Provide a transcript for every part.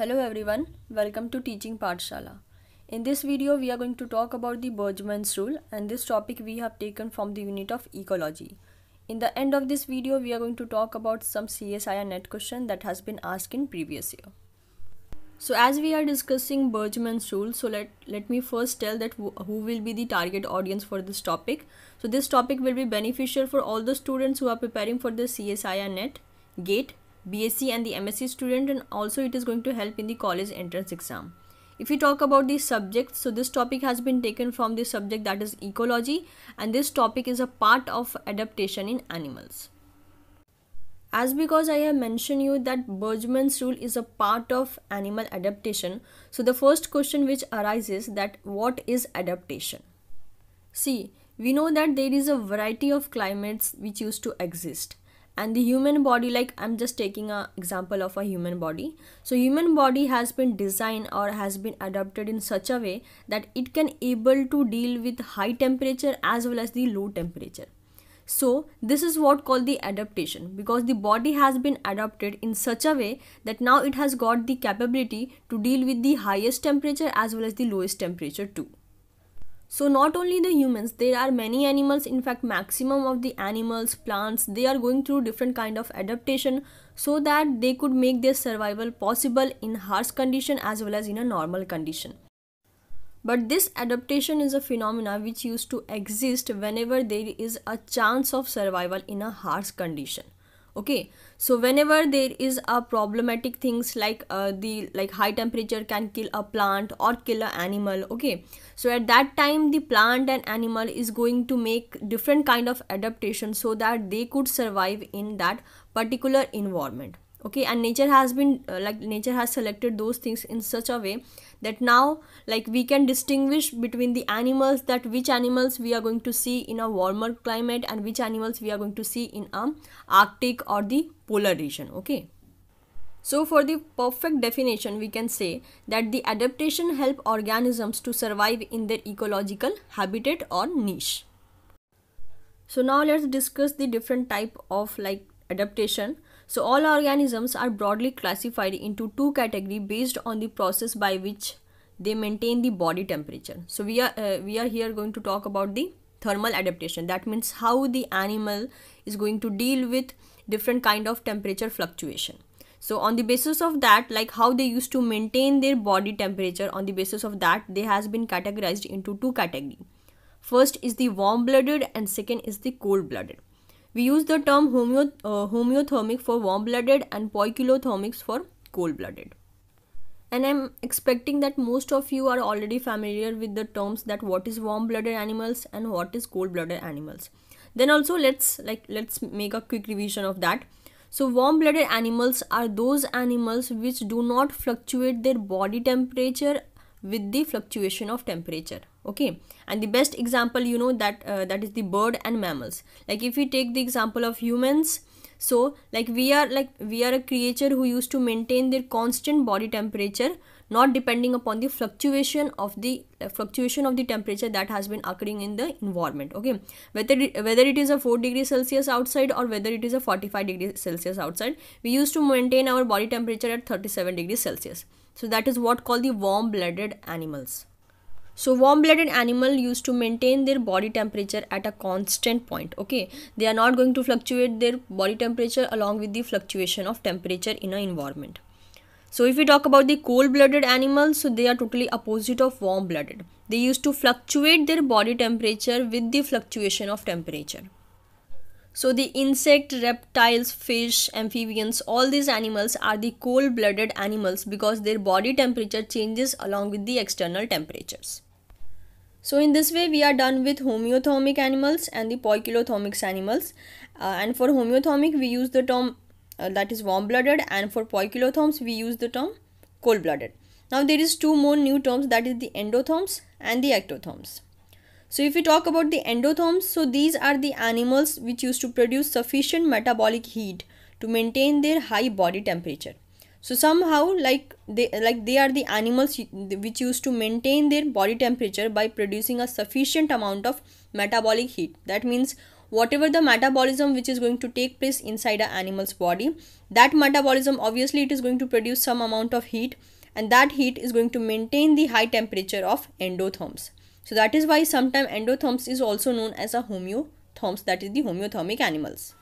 Hello everyone, welcome to Teaching Partshala. In this video, we are going to talk about the Bergman's rule and this topic we have taken from the unit of ecology. In the end of this video, we are going to talk about some CSIR net question that has been asked in previous year. So as we are discussing Bergman's rule, so let, let me first tell that who, who will be the target audience for this topic. So this topic will be beneficial for all the students who are preparing for the CSIR net, GATE BSc and the MSc student and also it is going to help in the college entrance exam. If we talk about the subject, so this topic has been taken from the subject that is ecology and this topic is a part of adaptation in animals. As because I have mentioned you that Bergman's rule is a part of animal adaptation, so the first question which arises that what is adaptation? See, we know that there is a variety of climates which used to exist and the human body like i'm just taking a example of a human body so human body has been designed or has been adapted in such a way that it can able to deal with high temperature as well as the low temperature so this is what called the adaptation because the body has been adapted in such a way that now it has got the capability to deal with the highest temperature as well as the lowest temperature too so not only the humans, there are many animals, in fact maximum of the animals, plants, they are going through different kind of adaptation so that they could make their survival possible in harsh condition as well as in a normal condition. But this adaptation is a phenomena which used to exist whenever there is a chance of survival in a harsh condition. Okay, so whenever there is a problematic things like uh, the like high temperature can kill a plant or kill an animal okay so at that time the plant and animal is going to make different kind of adaptation so that they could survive in that particular environment okay and nature has been uh, like nature has selected those things in such a way that now like we can distinguish between the animals that which animals we are going to see in a warmer climate and which animals we are going to see in a um, arctic or the polar region okay so for the perfect definition we can say that the adaptation help organisms to survive in their ecological habitat or niche so now let's discuss the different type of like adaptation so all organisms are broadly classified into two categories based on the process by which they maintain the body temperature. So we are, uh, we are here going to talk about the thermal adaptation. That means how the animal is going to deal with different kind of temperature fluctuation. So on the basis of that, like how they used to maintain their body temperature, on the basis of that, they has been categorized into two category. First is the warm-blooded and second is the cold-blooded. We use the term homeo uh, homeothermic for warm-blooded and poikilothermics for cold-blooded. And I'm expecting that most of you are already familiar with the terms that what is warm-blooded animals and what is cold-blooded animals. Then also let's like let's make a quick revision of that. So warm-blooded animals are those animals which do not fluctuate their body temperature with the fluctuation of temperature okay and the best example you know that uh, that is the bird and mammals like if we take the example of humans so like we are like we are a creature who used to maintain their constant body temperature not depending upon the fluctuation of the uh, fluctuation of the temperature that has been occurring in the environment okay whether it, whether it is a 4 degree celsius outside or whether it is a 45 degree celsius outside we used to maintain our body temperature at 37 degrees celsius so that is what called the warm-blooded animals. So warm-blooded animal used to maintain their body temperature at a constant point. Okay, they are not going to fluctuate their body temperature along with the fluctuation of temperature in an environment. So if we talk about the cold-blooded animals, so they are totally opposite of warm-blooded. They used to fluctuate their body temperature with the fluctuation of temperature. So the insect, reptiles, fish, amphibians, all these animals are the cold-blooded animals because their body temperature changes along with the external temperatures. So in this way we are done with homeothermic animals and the poikilothermic animals uh, and for homeothermic we use the term uh, that is warm-blooded and for poikilotherms we use the term cold-blooded. Now there is two more new terms that is the endotherms and the ectotherms. So if we talk about the endotherms, so these are the animals which used to produce sufficient metabolic heat to maintain their high body temperature. So somehow like they like they are the animals which used to maintain their body temperature by producing a sufficient amount of metabolic heat. That means whatever the metabolism which is going to take place inside an animal's body, that metabolism obviously it is going to produce some amount of heat and that heat is going to maintain the high temperature of endotherms. So that is why sometimes endotherms is also known as a homeotherms that is the homeothermic animals.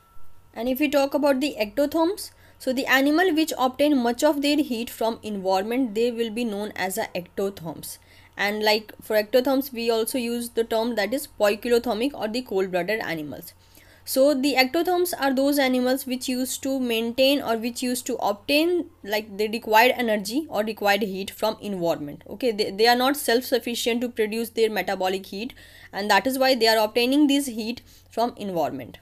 And if we talk about the ectotherms, so the animal which obtain much of their heat from environment they will be known as a ectotherms. And like for ectotherms we also use the term that is poikilothermic or the cold blooded animals so the ectotherms are those animals which used to maintain or which used to obtain like they required energy or required heat from environment okay they, they are not self-sufficient to produce their metabolic heat and that is why they are obtaining this heat from environment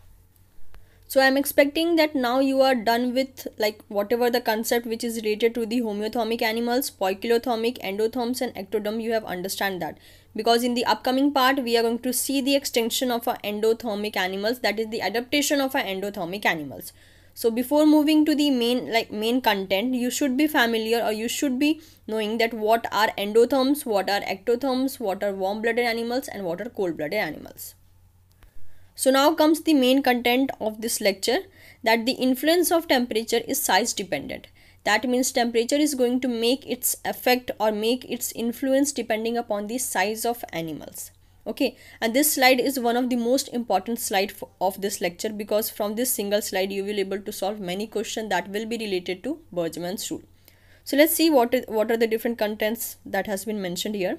so i'm expecting that now you are done with like whatever the concept which is related to the homeothermic animals poikilothermic endotherms and ectoderm you have understand that because in the upcoming part we are going to see the extinction of our endothermic animals that is the adaptation of our endothermic animals so before moving to the main like main content you should be familiar or you should be knowing that what are endotherms what are ectotherms what are warm blooded animals and what are cold blooded animals so now comes the main content of this lecture that the influence of temperature is size dependent that means temperature is going to make its effect or make its influence depending upon the size of animals okay and this slide is one of the most important slide of this lecture because from this single slide you will able to solve many questions that will be related to Bergman's rule so let's see what is, what are the different contents that has been mentioned here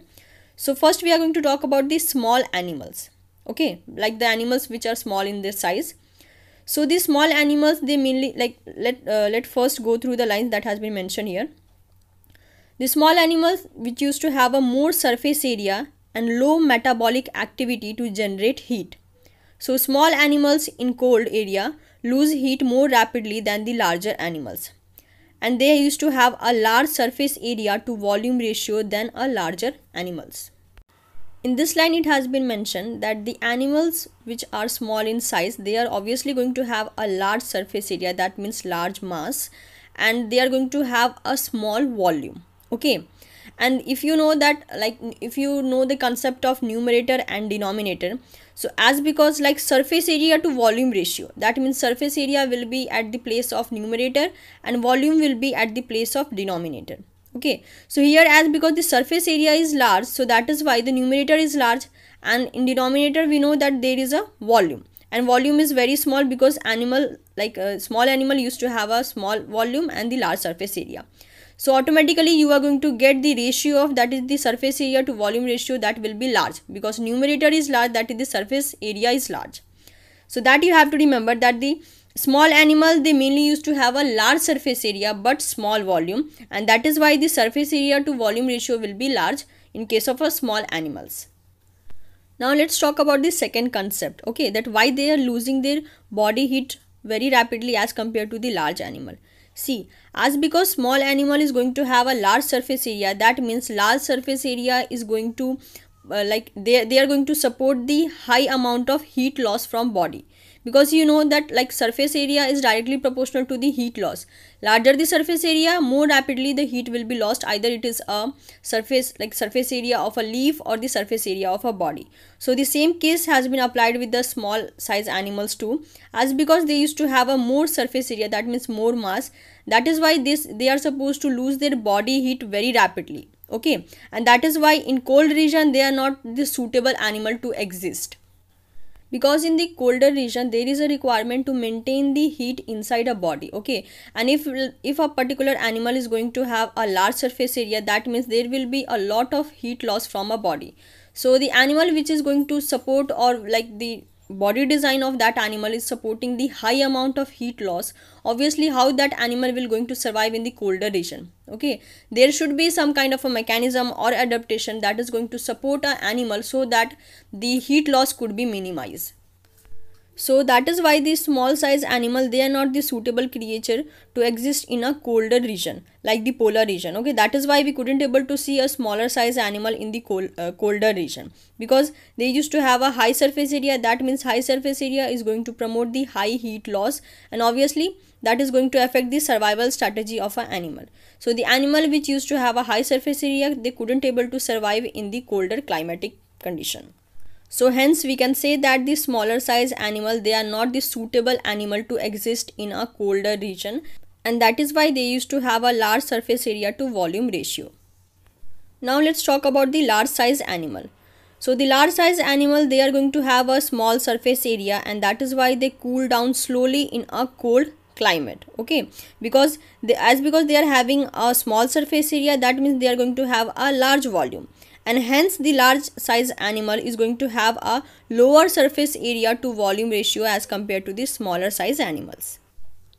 so first we are going to talk about the small animals okay like the animals which are small in their size so these small animals they mainly like let uh, let first go through the lines that has been mentioned here the small animals which used to have a more surface area and low metabolic activity to generate heat so small animals in cold area lose heat more rapidly than the larger animals and they used to have a large surface area to volume ratio than a larger animals in this line it has been mentioned that the animals which are small in size they are obviously going to have a large surface area that means large mass and they are going to have a small volume okay and if you know that like if you know the concept of numerator and denominator so as because like surface area to volume ratio that means surface area will be at the place of numerator and volume will be at the place of denominator okay so here as because the surface area is large so that is why the numerator is large and in denominator we know that there is a volume and volume is very small because animal like a uh, small animal used to have a small volume and the large surface area so automatically you are going to get the ratio of that is the surface area to volume ratio that will be large because numerator is large that is the surface area is large so that you have to remember that the small animal they mainly used to have a large surface area but small volume and that is why the surface area to volume ratio will be large in case of a small animals now let's talk about the second concept okay that why they are losing their body heat very rapidly as compared to the large animal see as because small animal is going to have a large surface area that means large surface area is going to uh, like they, they are going to support the high amount of heat loss from body because you know that like surface area is directly proportional to the heat loss larger the surface area more rapidly the heat will be lost either it is a surface like surface area of a leaf or the surface area of a body so the same case has been applied with the small size animals too as because they used to have a more surface area that means more mass that is why this they are supposed to lose their body heat very rapidly okay and that is why in cold region they are not the suitable animal to exist because in the colder region there is a requirement to maintain the heat inside a body okay and if if a particular animal is going to have a large surface area that means there will be a lot of heat loss from a body so the animal which is going to support or like the body design of that animal is supporting the high amount of heat loss obviously how that animal will going to survive in the colder region okay there should be some kind of a mechanism or adaptation that is going to support an animal so that the heat loss could be minimized so that is why these small size animal they are not the suitable creature to exist in a colder region like the polar region. Okay, that is why we couldn't able to see a smaller size animal in the cold, uh, colder region because they used to have a high surface area. That means high surface area is going to promote the high heat loss and obviously that is going to affect the survival strategy of an animal. So the animal which used to have a high surface area they couldn't able to survive in the colder climatic condition. So hence we can say that the smaller size animal they are not the suitable animal to exist in a colder region and that is why they used to have a large surface area to volume ratio. Now let's talk about the large size animal. So the large size animal they are going to have a small surface area and that is why they cool down slowly in a cold climate okay because they, as because they are having a small surface area that means they are going to have a large volume and hence the large size animal is going to have a lower surface area to volume ratio as compared to the smaller size animals.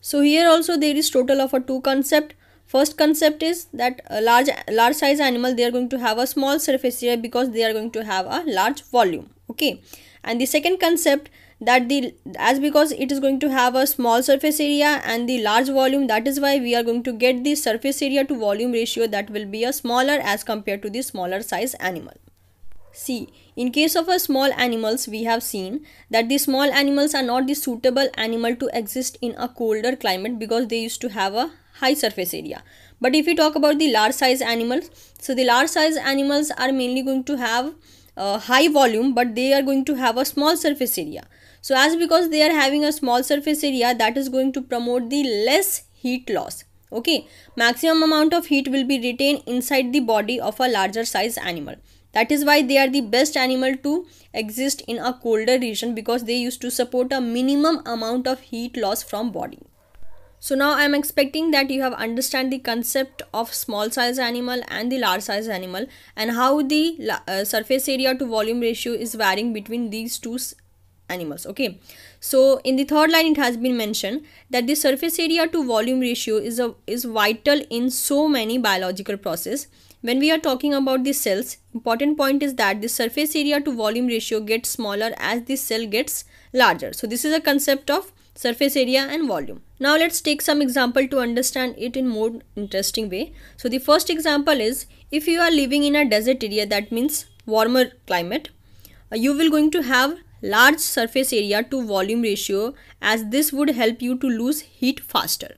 So here also there is total of a two concept. First concept is that a large large size animal they are going to have a small surface area because they are going to have a large volume. Okay and the second concept that the as because it is going to have a small surface area and the large volume that is why we are going to get the surface area to volume ratio that will be a smaller as compared to the smaller size animal. See, In case of a small animals, we have seen that the small animals are not the suitable animal to exist in a colder climate because they used to have a high surface area. But if we talk about the large size animals, so the large size animals are mainly going to have uh, high volume but they are going to have a small surface area so as because they are having a small surface area that is going to promote the less heat loss okay maximum amount of heat will be retained inside the body of a larger size animal that is why they are the best animal to exist in a colder region because they used to support a minimum amount of heat loss from body so now I'm expecting that you have understand the concept of small size animal and the large size animal and how the uh, surface area to volume ratio is varying between these two animals okay so in the third line it has been mentioned that the surface area to volume ratio is a is vital in so many biological process when we are talking about the cells important point is that the surface area to volume ratio gets smaller as the cell gets larger so this is a concept of surface area and volume. Now let's take some example to understand it in more interesting way. So the first example is if you are living in a desert area that means warmer climate, uh, you will going to have large surface area to volume ratio as this would help you to lose heat faster.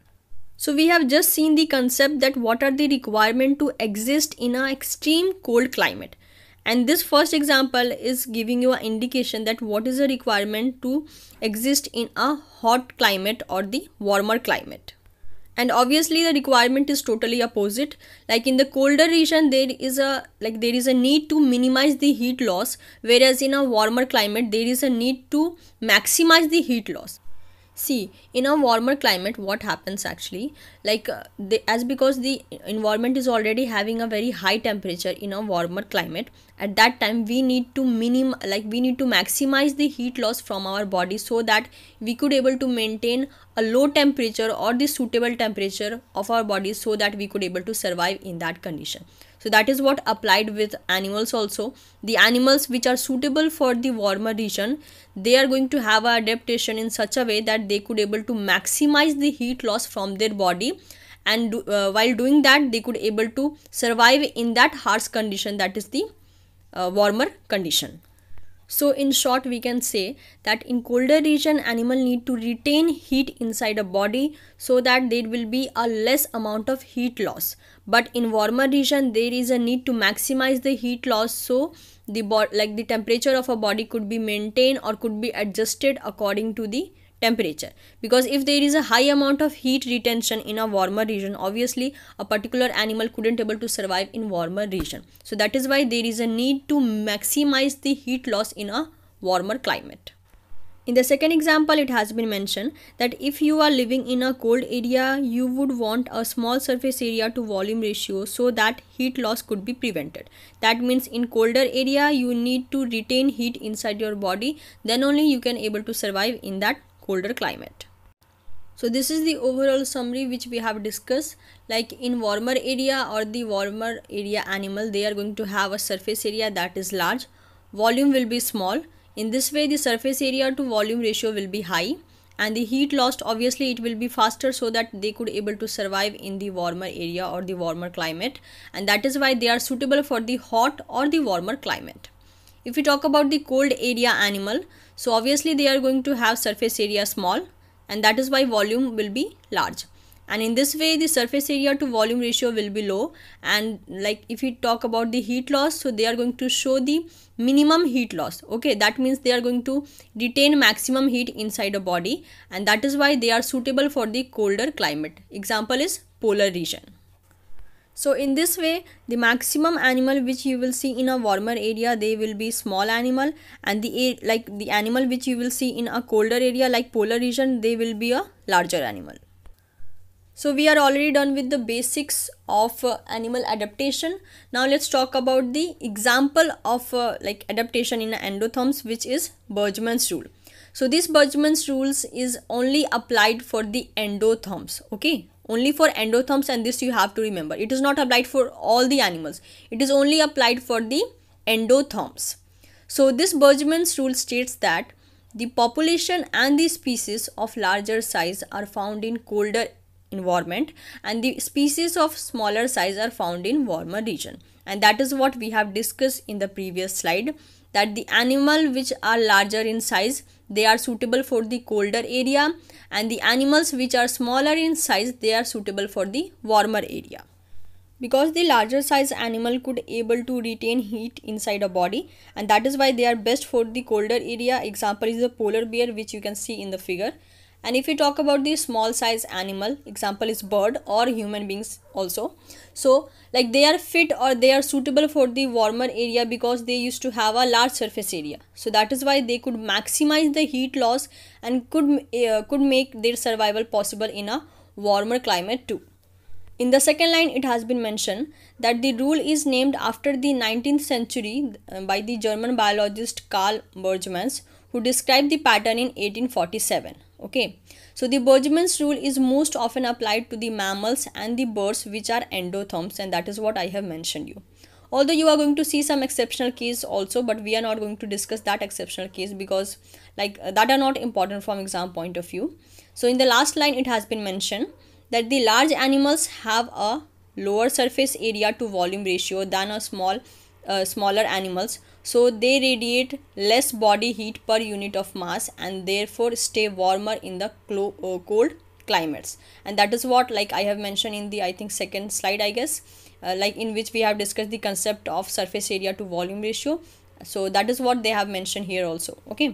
So we have just seen the concept that what are the requirement to exist in a extreme cold climate and this first example is giving you an indication that what is the requirement to exist in a hot climate or the warmer climate and obviously the requirement is totally opposite like in the colder region there is a like there is a need to minimize the heat loss whereas in a warmer climate there is a need to maximize the heat loss see in a warmer climate what happens actually like uh, as because the environment is already having a very high temperature in a warmer climate at that time we need to minim like we need to maximize the heat loss from our body so that we could able to maintain a low temperature or the suitable temperature of our body so that we could able to survive in that condition so that is what applied with animals also. The animals which are suitable for the warmer region, they are going to have adaptation in such a way that they could able to maximize the heat loss from their body and do, uh, while doing that they could able to survive in that harsh condition that is the uh, warmer condition so in short, we can say that in colder region, animal need to retain heat inside a body so that there will be a less amount of heat loss. But in warmer region, there is a need to maximize the heat loss so the like the temperature of a body could be maintained or could be adjusted according to the temperature because if there is a high amount of heat retention in a warmer region obviously a particular animal couldn't able to survive in warmer region so that is why there is a need to maximize the heat loss in a warmer climate in the second example, it has been mentioned that if you are living in a cold area, you would want a small surface area to volume ratio so that heat loss could be prevented. That means in colder area, you need to retain heat inside your body. Then only you can able to survive in that colder climate. So this is the overall summary which we have discussed like in warmer area or the warmer area animal they are going to have a surface area that is large volume will be small in this way the surface area to volume ratio will be high and the heat lost obviously it will be faster so that they could able to survive in the warmer area or the warmer climate and that is why they are suitable for the hot or the warmer climate. If we talk about the cold area animal, so obviously they are going to have surface area small and that is why volume will be large. And in this way, the surface area to volume ratio will be low. And like if we talk about the heat loss, so they are going to show the minimum heat loss. Okay, that means they are going to retain maximum heat inside a body. And that is why they are suitable for the colder climate. Example is polar region. So in this way, the maximum animal which you will see in a warmer area, they will be small animal and the like the animal which you will see in a colder area like polar region, they will be a larger animal. So we are already done with the basics of uh, animal adaptation. Now let's talk about the example of uh, like adaptation in endotherms which is Bergman's rule. So this Bergman's rules is only applied for the endotherms, okay? only for endotherms and this you have to remember it is not applied for all the animals it is only applied for the endotherms so this bergman's rule states that the population and the species of larger size are found in colder environment and the species of smaller size are found in warmer region and that is what we have discussed in the previous slide that the animal which are larger in size they are suitable for the colder area and the animals which are smaller in size they are suitable for the warmer area because the larger size animal could able to retain heat inside a body and that is why they are best for the colder area example is the polar bear which you can see in the figure and if we talk about the small size animal example is bird or human beings also so like they are fit or they are suitable for the warmer area because they used to have a large surface area so that is why they could maximize the heat loss and could uh, could make their survival possible in a warmer climate too in the second line, it has been mentioned that the rule is named after the 19th century uh, by the German biologist Karl Bergmans, who described the pattern in 1847. Okay, so the Bergmann's rule is most often applied to the mammals and the birds, which are endotherms, and that is what I have mentioned you. Although you are going to see some exceptional case also, but we are not going to discuss that exceptional case because like uh, that are not important from exam point of view. So in the last line, it has been mentioned that the large animals have a lower surface area to volume ratio than a small uh, smaller animals so they radiate less body heat per unit of mass and therefore stay warmer in the clo- uh, cold climates and that is what like i have mentioned in the i think second slide i guess uh, like in which we have discussed the concept of surface area to volume ratio so that is what they have mentioned here also okay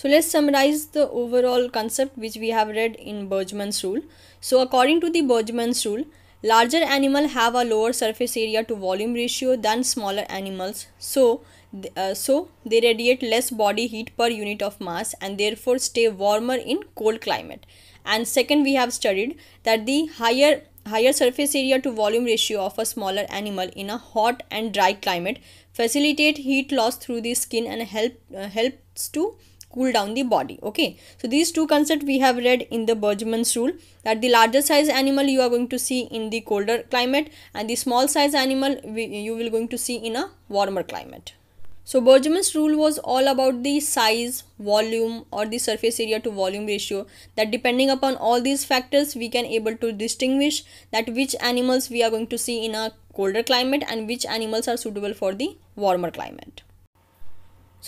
so let's summarize the overall concept which we have read in Bergman's rule. So according to the Bergman's rule, larger animals have a lower surface area to volume ratio than smaller animals. So uh, so they radiate less body heat per unit of mass and therefore stay warmer in cold climate. And second we have studied that the higher higher surface area to volume ratio of a smaller animal in a hot and dry climate facilitate heat loss through the skin and help uh, helps to cool down the body okay so these two concepts we have read in the bergman's rule that the larger size animal you are going to see in the colder climate and the small size animal we, you will going to see in a warmer climate so Bergman's rule was all about the size, volume or the surface area to volume ratio that depending upon all these factors we can able to distinguish that which animals we are going to see in a colder climate and which animals are suitable for the warmer climate.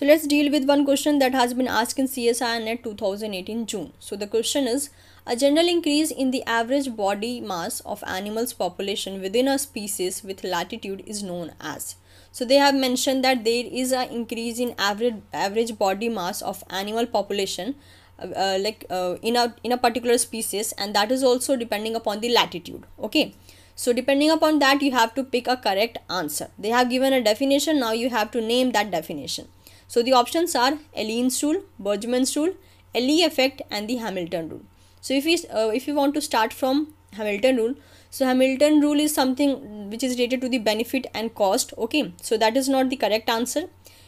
So let's deal with one question that has been asked in CSI NET 2018 June. So the question is a general increase in the average body mass of animals population within a species with latitude is known as. So they have mentioned that there is an increase in average average body mass of animal population uh, uh, like uh, in a in a particular species and that is also depending upon the latitude okay so depending upon that you have to pick a correct answer they have given a definition now you have to name that definition so the options are Elie's rule, Bergman's rule, LE effect and the Hamilton rule. So if we, uh, if you want to start from Hamilton rule, so Hamilton rule is something which is related to the benefit and cost. Okay, so that is not the correct answer.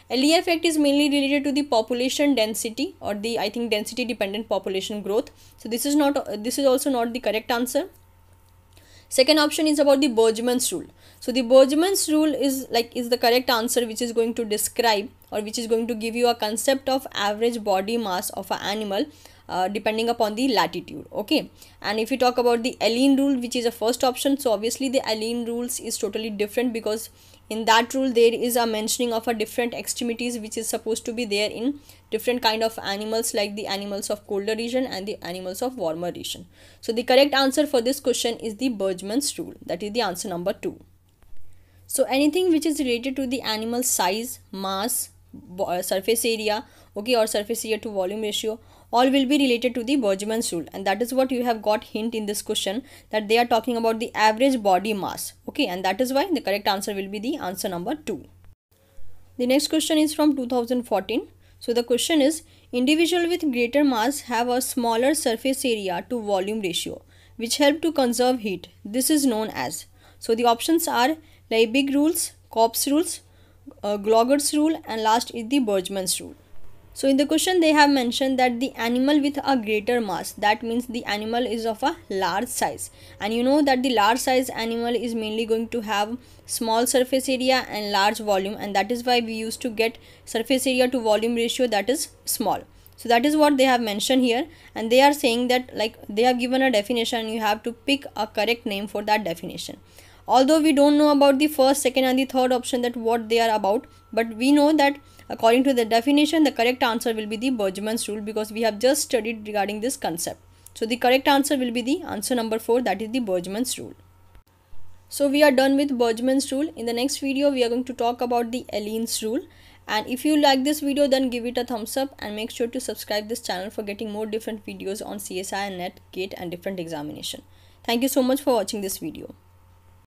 LE effect is mainly related to the population density or the I think density dependent population growth. So this is not uh, this is also not the correct answer. Second option is about the Bergman's rule. So the Bergman's rule is like is the correct answer which is going to describe or which is going to give you a concept of average body mass of an animal uh, depending upon the latitude okay and if you talk about the alene rule which is a first option so obviously the alene rules is totally different because in that rule there is a mentioning of a different extremities which is supposed to be there in different kind of animals like the animals of colder region and the animals of warmer region so the correct answer for this question is the bergman's rule that is the answer number 2 so anything which is related to the animal size mass uh, surface area okay or surface area to volume ratio all will be related to the Bergman's rule and that is what you have got hint in this question that they are talking about the average body mass okay and that is why the correct answer will be the answer number 2. The next question is from 2014 so the question is individual with greater mass have a smaller surface area to volume ratio which help to conserve heat this is known as so the options are Liebig rules, Kopp's rules, uh, Glogger's rule and last is the Bergman's rule. So in the question they have mentioned that the animal with a greater mass that means the animal is of a large size and you know that the large size animal is mainly going to have small surface area and large volume and that is why we used to get surface area to volume ratio that is small. So that is what they have mentioned here and they are saying that like they have given a definition you have to pick a correct name for that definition although we don't know about the first second and the third option that what they are about but we know that According to the definition, the correct answer will be the Bergman's rule because we have just studied regarding this concept. So the correct answer will be the answer number 4 that is the Bergman's rule. So we are done with Bergman's rule. In the next video, we are going to talk about the Elline's rule. And if you like this video, then give it a thumbs up and make sure to subscribe this channel for getting more different videos on CSI and NET, GATE and different examination. Thank you so much for watching this video.